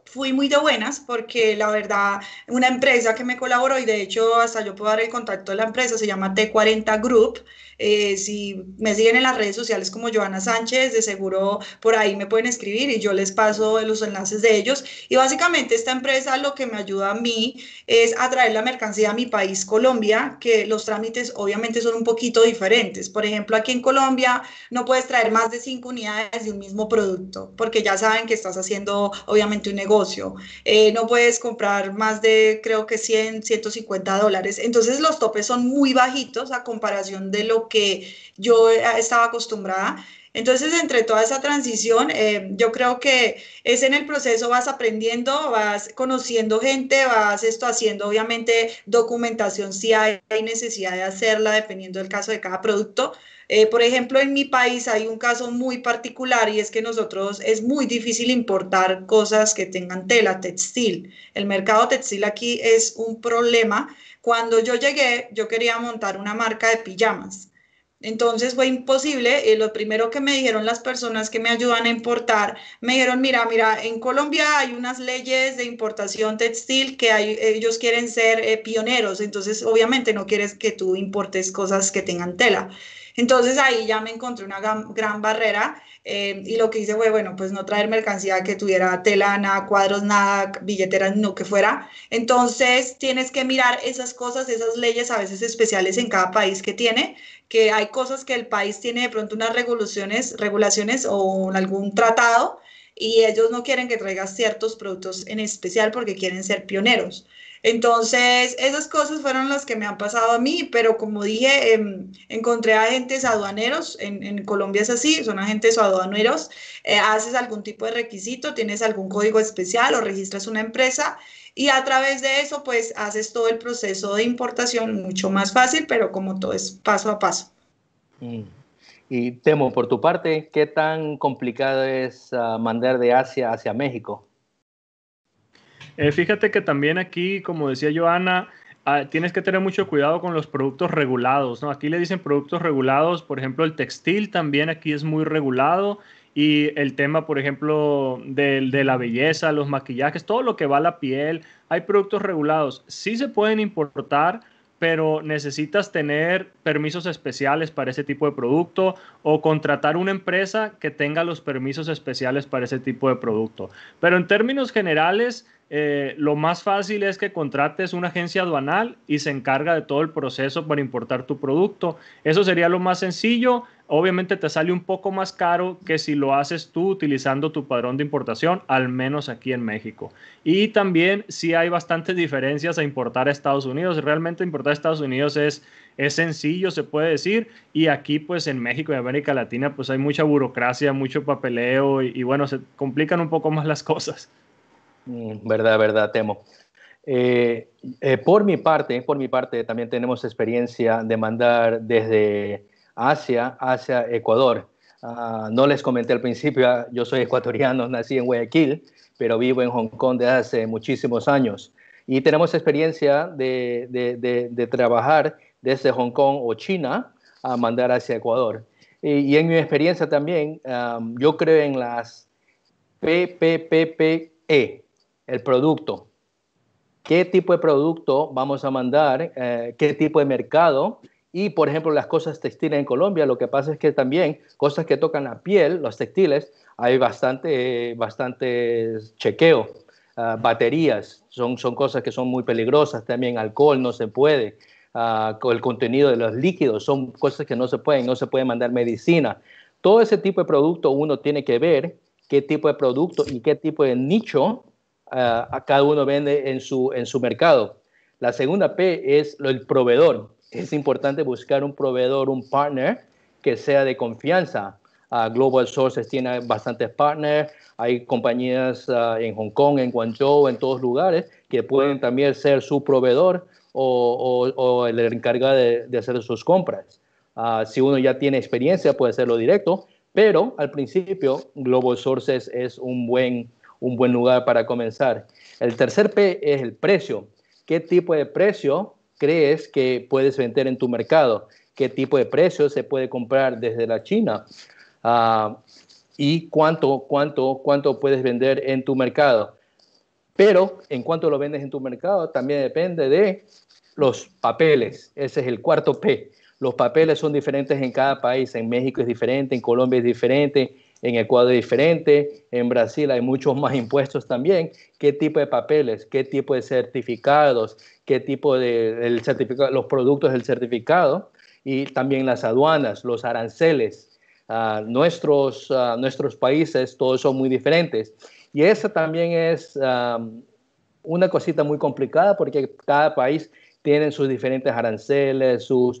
fui muy de buenas porque la verdad, una empresa que me colaboró y de hecho hasta yo puedo dar el contacto de la empresa, se llama T40 Group. Eh, si me siguen en las redes sociales como Joana Sánchez, de seguro por ahí me pueden escribir y yo les paso los enlaces de ellos. Y básicamente esta empresa lo que me ayuda a mí es a traer la mercancía a mi país, Colombia, que los trámites obviamente son un poquito diferentes. Por ejemplo, aquí en Colombia no puedes traer más de cinco unidades de un mismo producto porque ya saben que estás haciendo obviamente un negocio eh, no puedes comprar más de creo que 100, 150 dólares. Entonces los topes son muy bajitos a comparación de lo que yo eh, estaba acostumbrada entonces, entre toda esa transición, eh, yo creo que es en el proceso vas aprendiendo, vas conociendo gente, vas esto haciendo, obviamente, documentación si hay, necesidad de hacerla, dependiendo del caso de cada producto. Eh, por ejemplo, en mi país hay un caso muy particular y es que nosotros es muy difícil importar cosas que tengan tela, textil. El mercado textil aquí es un problema. Cuando yo llegué, yo quería montar una marca de pijamas entonces fue imposible. Eh, lo primero que me dijeron las personas que me ayudan a importar, me dijeron, mira, mira, en Colombia hay unas leyes de importación textil que ellos quieren ser eh, pioneros, entonces obviamente no quieres que tú importes cosas que tengan tela. Entonces ahí ya me encontré una gran barrera Em, y lo que hice fue, bueno, pues no traer mercancía que tuviera tela, nada, cuadros, nada, billeteras, no que fuera. Entonces tienes que mirar esas cosas, esas leyes a veces especiales en cada país que tiene, que hay cosas que el país tiene de pronto unas regulaciones, regulaciones o algún tratado y ellos no quieren que traigas ciertos productos en especial porque quieren ser pioneros. Entonces, esas cosas fueron las que me han pasado a mí, pero como dije, em, encontré agentes aduaneros, en, Colombia es así, son agentes aduaneros, eh, haces algún tipo de requisito, tienes algún código especial o registras una empresa y a través de eso, pues haces todo el proceso de importación mucho más fácil, pero como todo es paso a paso. Mm. Y Temo, por tu parte, ¿qué tan complicado es ah, mandar de Asia hacia México? Eh, fíjate que también aquí, como decía Joana, ah, tienes que tener mucho cuidado con los productos regulados, ¿no? Aquí le dicen productos regulados, por ejemplo, el textil también aquí es muy regulado y el tema, por ejemplo, de, de la belleza, los maquillajes, todo lo que va a la piel, hay productos regulados. Sí se pueden importar, pero necesitas tener permisos especiales para ese tipo de producto o contratar una empresa que tenga los permisos especiales para ese tipo de producto. Pero en términos generales, eh, lo más fácil es que contrates una agencia aduanal y se encarga de todo el proceso para importar tu producto. Eso sería lo más sencillo. Obviamente te sale un poco más caro que si lo haces tú utilizando tu padrón de importación, al menos aquí en México. Y también sí hay bastantes diferencias a importar a Estados Unidos. Realmente importar a Estados Unidos es, es sencillo, se puede decir. Y aquí pues en México y América Latina pues hay mucha burocracia, mucho papeleo y bueno, se complican un poco más las cosas. Mm, verdad, verdad, temo. Eh, eh, por mi parte, por mi parte, también tenemos experiencia de mandar desde Asia hacia Ecuador. Ah, no les comenté al principio, ah, yo soy ecuatoriano, nací en Guayaquil, pero vivo en Hong Kong desde hace muchísimos años. Y tenemos experiencia de, trabajar desde Hong Kong o China a mandar hacia Ecuador. Y, en mi experiencia también, ah, yo creo en las PPPPE, el producto. ¿Qué tipo de producto vamos a mandar? Eh, ¿Qué tipo de mercado? Y, por ejemplo, las cosas textiles en Colombia, lo que pasa es que también cosas que tocan la piel, los textiles, hay bastante, bastante chequeo. Ah, baterías son, son cosas que son muy peligrosas. También alcohol no se puede. Ah, el contenido de los líquidos son cosas que no se pueden. No se puede mandar medicina. Todo ese tipo de producto uno tiene que ver qué tipo de producto y qué tipo de nicho a, cada uno vende en su, en su mercado. La segunda P es el proveedor. Es importante buscar un proveedor, un partner que sea de confianza. Ah, Global Sources tiene bastantes partners, hay compañías ah, en Hong Kong, en Guangzhou, en todos lugares, que pueden también ser su proveedor o, el encargado de, hacer sus compras. Ah, si uno ya tiene experiencia, puede hacerlo directo, pero al principio Global Sources es un buen un buen lugar para comenzar. El tercer P es el precio. ¿Qué tipo de precio crees que puedes vender en tu mercado? ¿Qué tipo de precio se puede comprar desde la China? Ah, ¿Y cuánto, cuánto, cuánto puedes vender en tu mercado? Pero en cuanto lo vendes en tu mercado también depende de los papeles. Ese es el cuarto P. Los papeles son diferentes en cada país. En México es diferente, en Colombia es diferente, en Ecuador es diferente, en Brasil hay muchos más impuestos también, qué tipo de papeles, qué tipo de certificados, qué tipo de los productos del certificado y también las aduanas, los aranceles. Ah, nuestros, ah, nuestros países, todos son muy diferentes. Y esa también es ah, una cosita muy complicada porque cada país tiene sus diferentes aranceles, sus,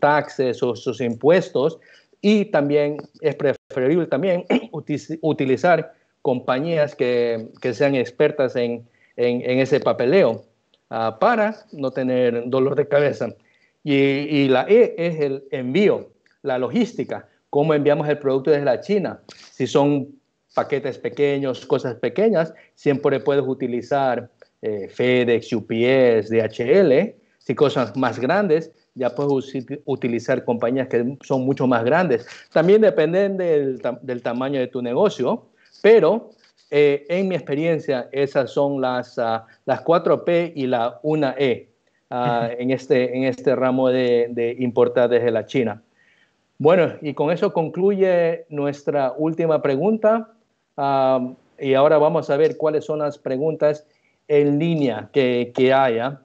taxes, o sus impuestos, y también es preferible también utilizar compañías que, que sean expertas en, en, ese papeleo ah, para no tener dolor de cabeza. Y, y, la E es el envío, la logística, cómo enviamos el producto desde la China. Si son paquetes pequeños, cosas pequeñas, siempre puedes utilizar eh, FedEx, UPS, DHL. Si cosas más grandes, ya puedes utilizar compañías que son mucho más grandes. También dependen del, tamaño de tu negocio, pero eh, en mi experiencia esas son las, ah, las 4P y la 1E ah, en, este, en este ramo de, de importar desde la China. Bueno, y con eso concluye nuestra última pregunta. Ah, y ahora vamos a ver cuáles son las preguntas en línea que, que haya.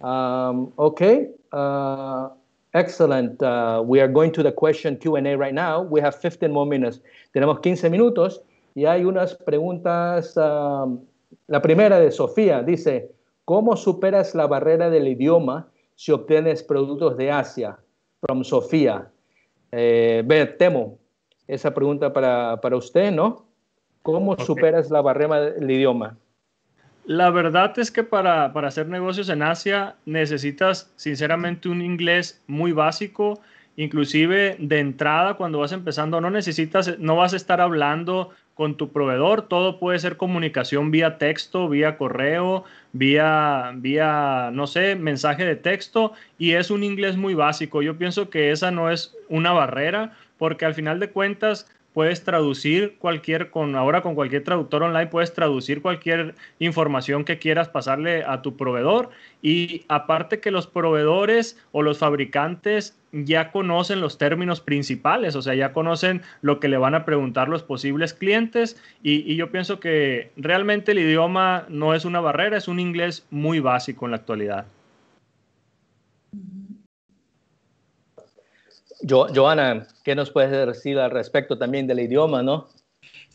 Um, okay, Vamos uh, excellent. la uh, we are going to the question Q&A right now. We have 15 more minutes. Tenemos 15 minutos y hay unas preguntas. Um, la primera de Sofía dice, ¿cómo superas la barrera del idioma si obtienes productos de Asia? From Sofía. Eh, temo esa pregunta para, para usted, ¿no? ¿Cómo superas la barrera del idioma? La verdad es que para, hacer negocios en Asia necesitas sinceramente un inglés muy básico, inclusive de entrada cuando vas empezando no necesitas, no vas a estar hablando con tu proveedor, todo puede ser comunicación vía texto, vía correo, vía, vía, no sé, mensaje de texto y es un inglés muy básico. Yo pienso que esa no es una barrera porque al final de cuentas puedes traducir cualquier, con ahora con cualquier traductor online, puedes traducir cualquier información que quieras pasarle a tu proveedor. Y aparte que los proveedores o los fabricantes ya conocen los términos principales, o sea, ya conocen lo que le van a preguntar los posibles clientes. Y, yo pienso que realmente el idioma no es una barrera, es un inglés muy básico en la actualidad. Yo, Joana, ¿Qué nos puedes decir al respecto también del idioma, no?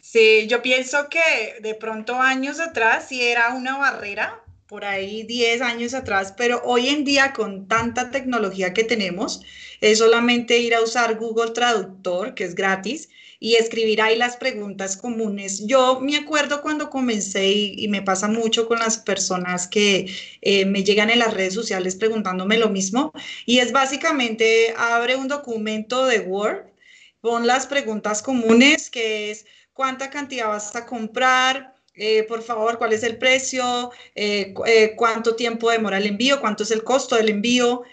Sí, yo pienso que de pronto años atrás sí era una barrera por ahí 10 años atrás, pero hoy en día con tanta tecnología que tenemos, es solamente ir a usar Google Traductor, que es gratis, y escribir ahí las preguntas comunes. Yo me acuerdo cuando comencé y, me pasa mucho con las personas que eh, me llegan en las redes sociales preguntándome lo mismo, y es básicamente abre un documento de Word, pon las preguntas comunes, que es cuánta cantidad vas a comprar, eh, por favor, cuál es el precio, eh, eh, cuánto tiempo demora el envío, cuánto es el costo del envío,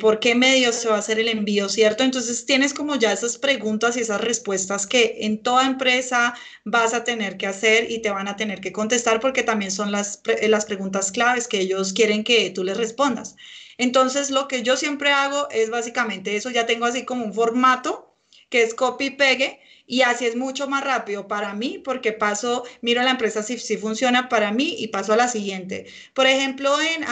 por qué medios se va a hacer el envío, ¿cierto? Entonces tienes como ya esas preguntas y esas respuestas que en toda empresa vas a tener que hacer y te van a tener que contestar porque también son las, las preguntas claves que ellos quieren que tú les respondas. Entonces, lo que yo siempre hago es básicamente eso, ya tengo así como un formato que es copy-pegue y así es mucho más rápido para mí porque paso, miro la empresa si, si funciona para mí y paso a la siguiente. Por ejemplo, en...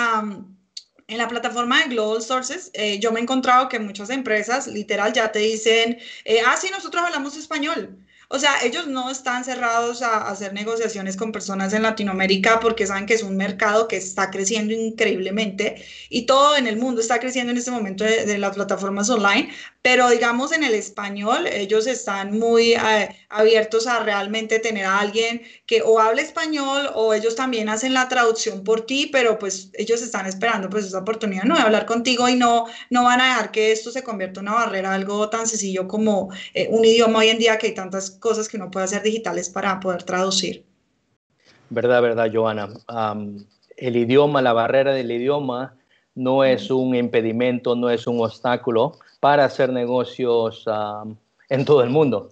en la plataforma de Global Sources, eh, yo me he encontrado que muchas empresas literal ya te dicen, eh, ah, sí, nosotros hablamos español. O sea, ellos no están cerrados a, hacer negociaciones con personas en Latinoamérica porque saben que es un mercado que está creciendo increíblemente y todo en el mundo está creciendo en este momento de las plataformas online, pero digamos en el español ellos están muy eh, abiertos a realmente tener a alguien que o hable español o ellos también hacen la traducción por ti, pero pues ellos están esperando pues esa oportunidad ¿no? de hablar contigo y no, no van a dejar que esto se convierta en una barrera, algo tan sencillo como eh, un idioma hoy en día que hay tantas cosas que uno puede hacer digitales para poder traducir. Verdad, verdad, Joana. el idioma, la barrera del idioma no es un impedimento, no es un obstáculo para hacer negocios en todo el mundo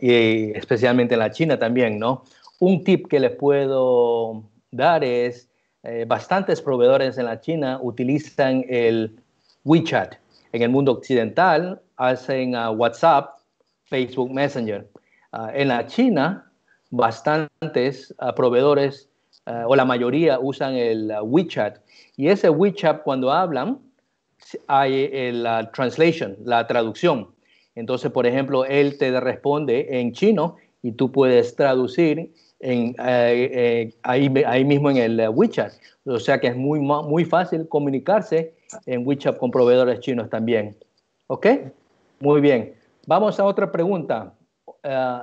y especialmente en la China también, ¿no? Un tip que les puedo dar es, eh, bastantes proveedores en la China utilizan el WeChat. En el mundo occidental hacen WhatsApp, Facebook Messenger. Ah, en la China, bastantes ah, proveedores eh, o la mayoría usan el eh, WeChat. Y ese WeChat cuando hablan hay eh, la translation, la traducción. Entonces, por ejemplo, él te responde en chino y tú puedes traducir ahí, mismo en el WeChat. O sea que es muy, fácil comunicarse en WeChat con proveedores chinos también. ¿Ok? Muy bien. Vamos a otra pregunta.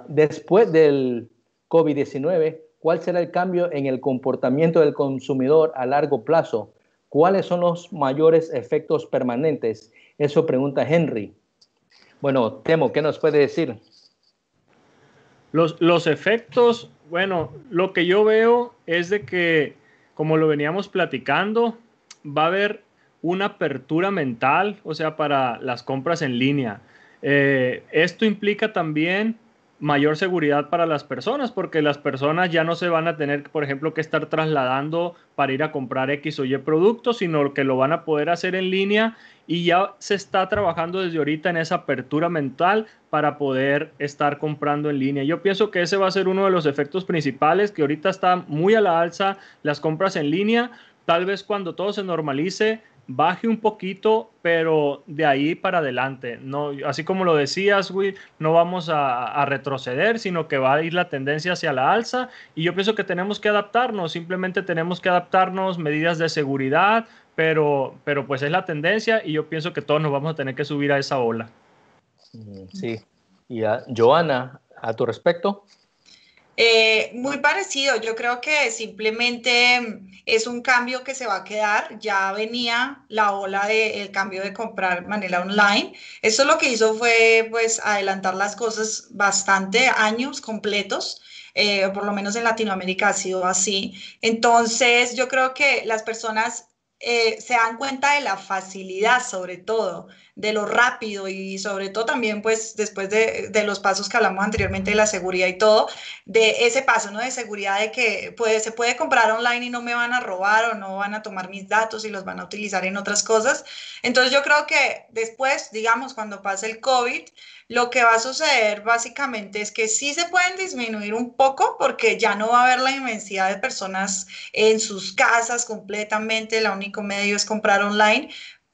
después del COVID-19, cuál será el cambio en el comportamiento del consumidor a largo plazo, cuáles son los mayores efectos permanentes. Eso pregunta Henry. Bueno, Temo, ¿qué nos puede decir? Los, efectos, bueno, lo que yo veo es de que, como lo veníamos platicando, va a haber una apertura mental, o sea, para las compras en línea. Eh, esto implica también mayor seguridad para las personas, porque las personas ya no se van a tener, por ejemplo, que estar trasladando para ir a comprar X o Y productos, sino que lo van a poder hacer en línea y ya se está trabajando desde ahorita en esa apertura mental para poder estar comprando en línea. Yo pienso que ese va a ser uno de los efectos principales, que ahorita está muy a la alza las compras en línea. Tal vez cuando todo se normalice, baje un poquito, pero de ahí para adelante. así como lo decías, güey no vamos a, retroceder, sino que va a ir la tendencia hacia la alza. Y yo pienso que tenemos que adaptarnos, simplemente tenemos que adaptarnos, medidas de seguridad, pero, pero pues es la tendencia y yo pienso que todos nos vamos a tener que subir a esa ola. Sí. Y a Joana, a tu respecto. Eh, muy parecido, yo creo que simplemente es un cambio que se va a quedar, ya venía la ola del cambio de comprar manera online, eso lo que hizo fue pues adelantar las cosas bastante, años completos, eh, por lo menos en Latinoamérica ha sido así. Entonces, yo creo que las personas eh, se dan cuenta de la facilidad, sobre todo, de lo rápido y sobre todo también, pues, después de, los pasos que hablamos anteriormente de la seguridad y todo, de ese paso, ¿no? De seguridad de que se puede comprar online y no me van a robar o no van a tomar mis datos y los van a utilizar en otras cosas. Entonces yo creo que después, digamos, cuando pase el COVID, lo que va a suceder básicamente es que sí se pueden disminuir un poco porque ya no va a haber la inmensidad de personas en sus casas completamente, La único medio es comprar online,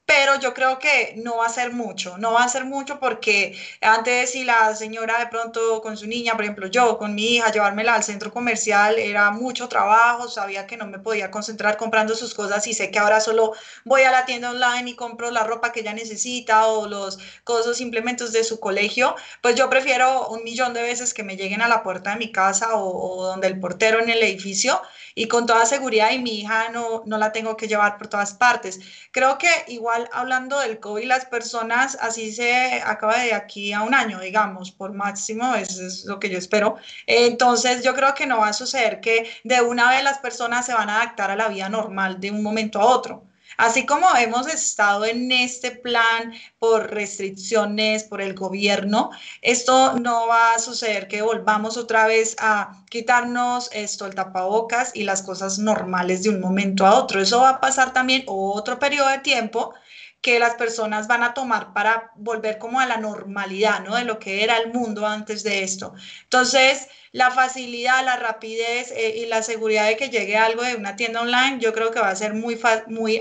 pero yo creo que no va a ser mucho, no va a ser mucho porque antes si la señora de pronto con su niña, por ejemplo yo, con mi hija, llevármela al centro comercial era mucho trabajo, sabía que no me podía concentrar comprando sus cosas y sé que ahora solo voy a la tienda online y compro la ropa que ella necesita o los cosas, implementos de su colegio, pues yo prefiero un millón de veces que me lleguen a la puerta de mi casa o, donde el portero en el edificio y con toda seguridad y mi hija no, no la tengo que llevar por todas partes. Creo que igual hablando del COVID, las personas, así se acaba de aquí a un año, digamos, por máximo, eso es lo que yo espero. Entonces, yo creo que no va a suceder que de una vez las personas se van a adaptar a la vida normal de un momento a otro. Así como hemos estado en este plan por restricciones, por el gobierno, esto no va a suceder que volvamos otra vez a quitarnos esto, el tapabocas y las cosas normales de un momento a otro. Eso va a pasar también otro periodo de tiempo que las personas van a tomar para volver como a la normalidad, ¿no? De lo que era el mundo antes de esto. Entonces, la facilidad, la rapidez eh, y la seguridad de que llegue algo de una tienda online, yo creo que va a ser muy, muy,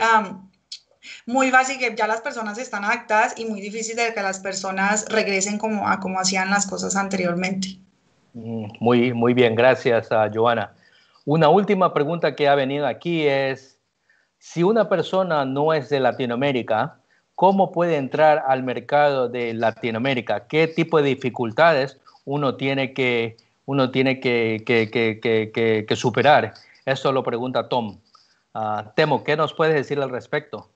muy básico. que ya las personas están adaptadas y muy difícil de que las personas regresen como a como hacían las cosas anteriormente. Mm, muy, muy bien, gracias a ah, Joana. Una última pregunta que ha venido aquí es, si una persona no es de Latinoamérica, ¿cómo puede entrar al mercado de Latinoamérica? ¿Qué tipo de dificultades uno tiene que, uno tiene que, que, superar? Eso lo pregunta Tom. Ah, Temo, ¿qué nos puedes decir al respecto?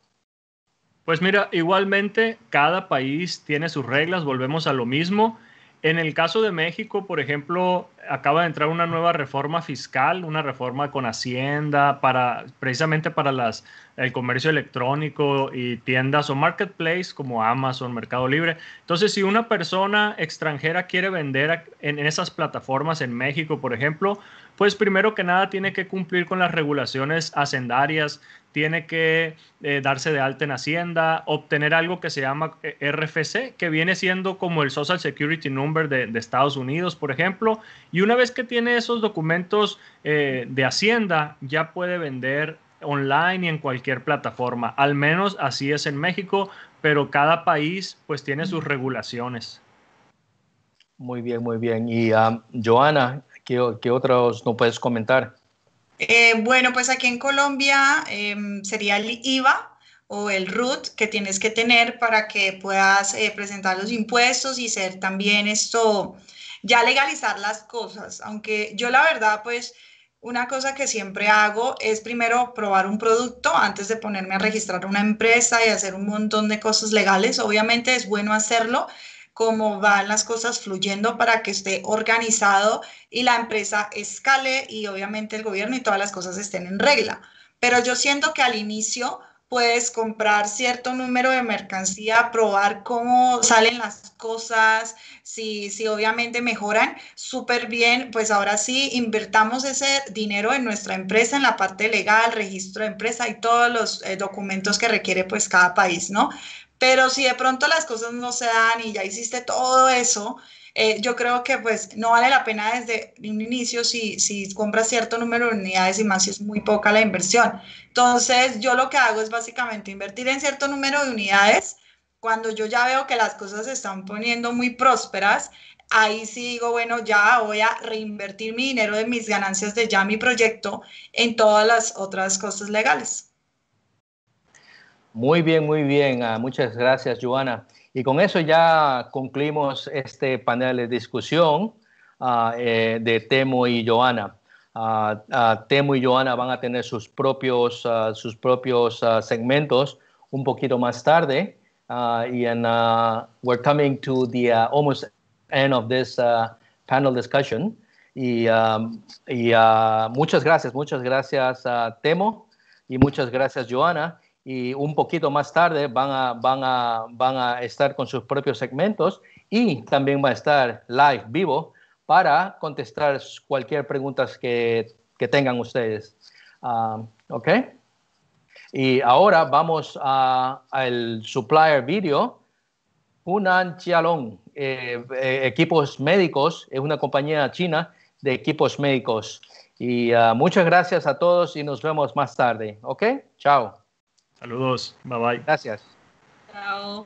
Pues mira, igualmente cada país tiene sus reglas, volvemos a lo mismo. En el caso de México, por ejemplo, acaba de entrar una nueva reforma fiscal, una reforma con Hacienda, para, precisamente para las, el comercio electrónico y tiendas o marketplace como Amazon, Mercado Libre. Entonces, si una persona extranjera quiere vender en esas plataformas en México, por ejemplo, pues primero que nada tiene que cumplir con las regulaciones hacendarias, tiene que eh, darse de alta en Hacienda, obtener algo que se llama eh, RFC, que viene siendo como el Social Security Number de, Estados Unidos, por ejemplo. Y una vez que tiene esos documentos eh, de Hacienda, ya puede vender online y en cualquier plataforma. Al menos así es en México, pero cada país pues tiene sus regulaciones. Muy bien, muy bien. Y um, Joana, ¿Qué, otros no puedes comentar? Eh, bueno, pues aquí en Colombia em, sería el IVA o el RUT que tienes que tener para que puedas eh, presentar los impuestos y ser también esto, ya legalizar las cosas. Aunque yo la verdad, pues una cosa que siempre hago es primero probar un producto antes de ponerme a registrar una empresa y hacer un montón de cosas legales. Obviamente es bueno hacerlo, cómo van las cosas fluyendo para que esté organizado y la empresa escale y obviamente el gobierno y todas las cosas estén en regla. Pero yo siento que al inicio puedes comprar cierto número de mercancía, probar cómo salen las cosas, si, si obviamente mejoran súper bien, pues ahora sí invertamos ese dinero en nuestra empresa, en la parte legal, registro de empresa y todos los eh, documentos que requiere pues cada país, ¿no? Pero si de pronto las cosas no se dan y ya hiciste todo eso, eh, yo creo que pues no vale la pena desde un inicio si, si compras cierto número de unidades y más si es muy poca la inversión. Entonces yo lo que hago es básicamente invertir en cierto número de unidades. Cuando yo ya veo que las cosas se están poniendo muy prósperas, ahí sí digo, bueno, ya voy a reinvertir mi dinero de mis ganancias de ya mi proyecto en todas las otras cosas legales. Muy bien, muy bien. Ah, muchas gracias, Joana. Y con eso ya concluimos este panel de discusión ah, eh, de Temo y Joana. Ah, Temo y Joana van a tener sus propios, sus propios segmentos un poquito más tarde. y en, we're coming to the almost end of this panel discussion. Y, um, y muchas gracias, muchas gracias, Temo, y muchas gracias, Joana y un poquito más tarde van a, van a, van a estar con sus propios segmentos y también va a estar live, vivo, para contestar cualquier pregunta que, tengan ustedes. Ah, ¿Ok? Y ahora vamos al supplier video. Hunan Chialong, eh, eh, equipos médicos, es una compañía china de equipos médicos. Y ah, muchas gracias a todos y nos vemos más tarde. ¿Ok? Chao. Saludos, bye bye. Gracias. Chao.